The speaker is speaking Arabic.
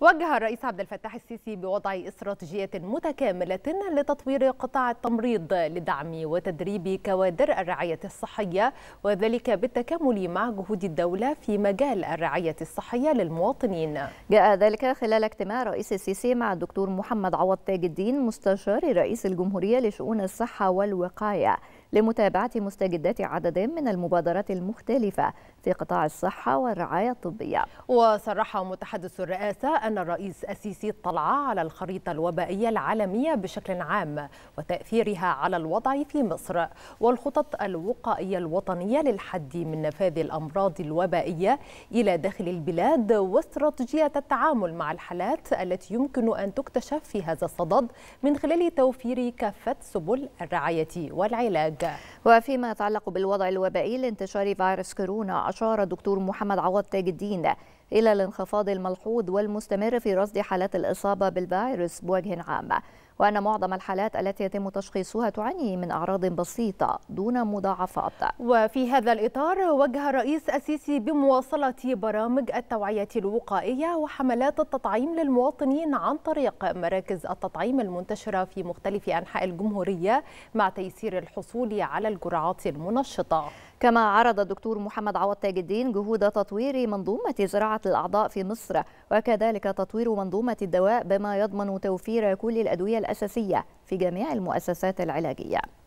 وجه الرئيس عبد الفتاح السيسي بوضع استراتيجية متكاملة لتطوير قطاع التمريض لدعم وتدريب كوادر الرعاية الصحية وذلك بالتكامل مع جهود الدولة في مجال الرعاية الصحية للمواطنين جاء ذلك خلال اجتماع رئيس السيسي مع الدكتور محمد عوض تاج الدين مستشار رئيس الجمهورية لشؤون الصحة والوقاية لمتابعة مستجدات عدد من المبادرات المختلفة في قطاع الصحة والرعاية الطبية وصرح متحدث الرئاسة أن الرئيس السيسي اطلع على الخريطة الوبائية العالمية بشكل عام وتأثيرها على الوضع في مصر والخطط الوقائية الوطنية للحد من نفاذ الأمراض الوبائية إلى داخل البلاد واستراتيجية التعامل مع الحالات التي يمكن أن تكتشف في هذا الصدد من خلال توفير كافة سبل الرعاية والعلاج وفيما يتعلق بالوضع الوبائي لانتشار فيروس كورونا أشار الدكتور محمد عوض تاج الدين إلى الانخفاض الملحوظ والمستمر في رصد حالات الإصابة بالفيروس بوجه عام وأن معظم الحالات التي يتم تشخيصها تعاني من أعراض بسيطة دون مضاعفات وفي هذا الإطار وجه الرئيس السيسي بمواصلة برامج التوعية الوقائية وحملات التطعيم للمواطنين عن طريق مراكز التطعيم المنتشرة في مختلف أنحاء الجمهورية مع تيسير الحصول على الجرعات المنشطة كما عرض الدكتور محمد عوض تاج الدين جهود تطوير منظومة زراعة الأعضاء في مصر وكذلك تطوير منظومة الدواء بما يضمن توفير كل الأدوية الأساسية في جميع المؤسسات العلاجية